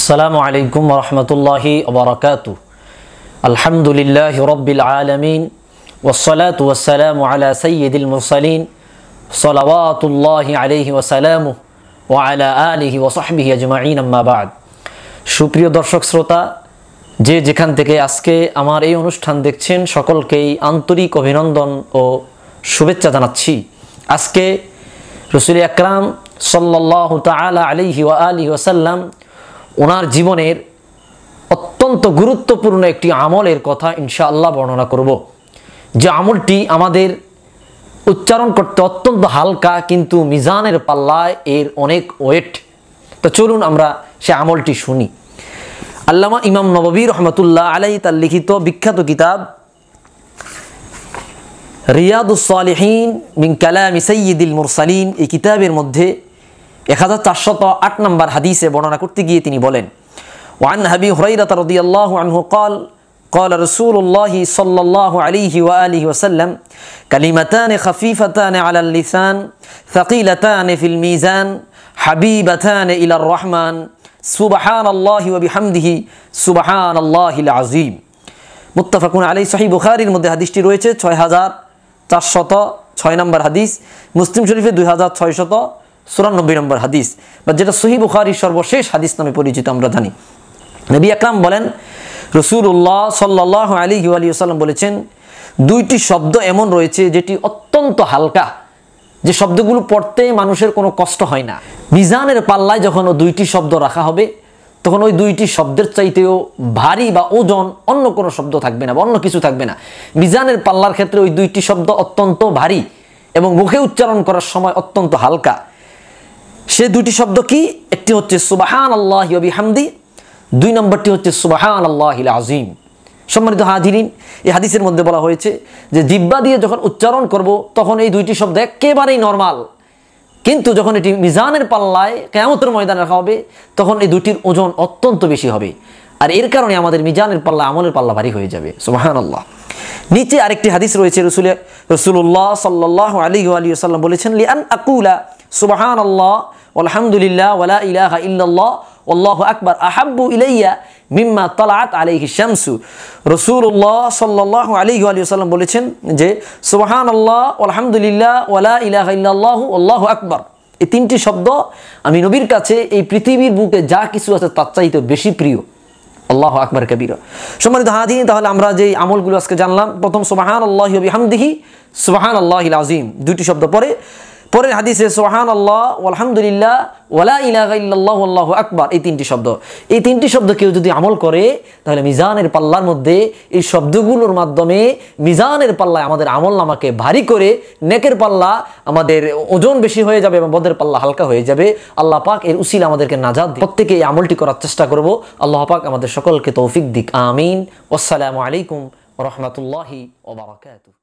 আসসালামু আলাইকুম রহমতুল্লাহি ওবরাকাত আলহামদুলিল্লাহ রব্বিল আলমিন ওসলাত ওসালাম আলা সৈয়দুল মুরসালিন সলাওয়াতুল্লাহ আলহি ওসালাম ও আলা আলহি ওসাহবিহি আজমাইন আম্মাবাদ সুপ্রিয় দর্শক শ্রোতা যে যেখান থেকে আজকে আমার এই অনুষ্ঠান দেখছেন সকলকেই আন্তরিক অভিনন্দন ও শুভেচ্ছা জানাচ্ছি আজকে রসুল আকরাম সাল্লাহ তালা আলিহি ওয়া আলি ওসাল্লাম ওনার জীবনের অত্যন্ত গুরুত্বপূর্ণ একটি আমলের কথা ইনশাআল্লাহ বর্ণনা করব যে আমলটি আমাদের উচ্চারণ করতে অত্যন্ত হালকা কিন্তু মিজানের পাল্লায় এর অনেক ওয়েট তো চলুন আমরা সে আমলটি শুনি আল্লামা ইমাম নববী রহমতুল্লাহ আলাই তার লিখিত বিখ্যাত কিতাব রিয়াদুসালিহীন মিন কালাম ইসাইদিল মুরসালিন এই কিতাবের মধ্যে এক হাজার চারশত আট নম্বর হাদিসে বর্ণনা করতে গিয়ে তিনি বলেন ওয়ান হাবি হুরাইরাত রদিয়াল্লাহু আনহু কল قال رسول الله صلى الله عليه وآله وسلم كلمتان خفيفتان على اللسان ثقيلتان في الميزان حبيبتان إلى الرحمن سبحان الله وبحمده سبحان الله العظيم মুত্তাফাকুন আলী সহি বুখারির মধ্যে হাদিসটি রয়েছে ছয় হাজার চারশত ছয় নম্বর হাদিস মুসলিম শরীফে দুই হাজার ছয়শত চুরানব্বই নম্বর হাদিস বা যেটা সহি বুখারির সর্বশেষ হাদিস নামে পরিচিত আমরা জানি নবী আকরাম বলেন রসুল্লাহ সাল্লাহ আলী আলী সাল্লাম বলেছেন দুইটি শব্দ এমন রয়েছে যেটি অত্যন্ত হালকা যে শব্দগুলো পড়তে মানুষের কোনো কষ্ট হয় না মিজানের পাল্লায় যখন দুইটি শব্দ রাখা হবে তখন ওই দুইটি শব্দের চাইতেও ভারী বা ওজন অন্য কোনো শব্দ থাকবে না বা অন্য কিছু থাকবে না মিজানের পাল্লার ক্ষেত্রে ওই দুইটি শব্দ অত্যন্ত ভারী এবং মুখে উচ্চারণ করার সময় অত্যন্ত হালকা সে দুটি শব্দ কি একটি হচ্ছে সুবাহান আল্লাহ হামদি দুই নম্বরটি হচ্ছে সুবাহান আল্লাহ আজিম সম্মানিত হাজিরিন এই হাদিসের মধ্যে বলা হয়েছে যে জিব্বা দিয়ে যখন উচ্চারণ করব তখন এই দুইটি শব্দ একেবারেই নর্মাল কিন্তু যখন এটি মিজানের পাল্লায় কেমতের ময়দানে রাখা হবে তখন এই দুটির ওজন অত্যন্ত বেশি হবে আর এর কারণে আমাদের মিজানের পাল্লা আমলের পাল্লা ভারী হয়ে যাবে সুবাহান আল্লাহ নিচে আরেকটি হাদিস রয়েছে রসুল রসুল্লাহ সাল্লাহ আলী আলী সাল্লাম বলেছেন লিয়ান আকুলা সুবাহান আল্লাহ আলহামদুলিল্লাহ ওয়ালা ইলাহ ইল্লাল্লাহ আল্লাহু আকবার আহাব্বু ইলাইয়া মিম্মা তালাত আলাইহি শামসু রসুল্লাহ সাল্লাহ আলিহি আলী সাল্লাম বলেছেন যে সুবাহান আল্লাহ আলহামদুলিল্লাহ ওয়ালা ইলাহ ইল্লাল্লাহু আল্লাহ আকবর এই তিনটি শব্দ আমি নবীর কাছে এই পৃথিবীর বুকে যা কিছু আছে তার চাইতে বেশি প্রিয় আল্লাহ আকবর কবির সম্মানিত হাদিন তাহলে আমরা যে আমলগুলো আজকে জানলাম প্রথম সুবাহান আল্লাহ হামদিহি সুবাহান আল্লাহ আজিম দুটি শব্দ পরে পরের হাদিসে সোহান আল্লাহ আলহামদুলিল্লাহ ওলা ইলাহ আল্লাহ আকবর এই তিনটি শব্দ এই তিনটি শব্দ কেউ যদি আমল করে তাহলে মিজানের পাল্লার মধ্যে এই শব্দগুলোর মাধ্যমে মিজানের পাল্লায় আমাদের আমল নামাকে ভারী করে নেকের পাল্লা আমাদের ওজন বেশি হয়ে যাবে এবং বদের পাল্লা হালকা হয়ে যাবে আল্লাহ পাক এর উসিল আমাদেরকে নাজাদ প্রত্যেকে এই আমলটি করার চেষ্টা করব আল্লাহ পাক আমাদের সকলকে তৌফিক দিক আমিন আসসালামু আলাইকুম রহমতুল্লাহি ওবরাকাতু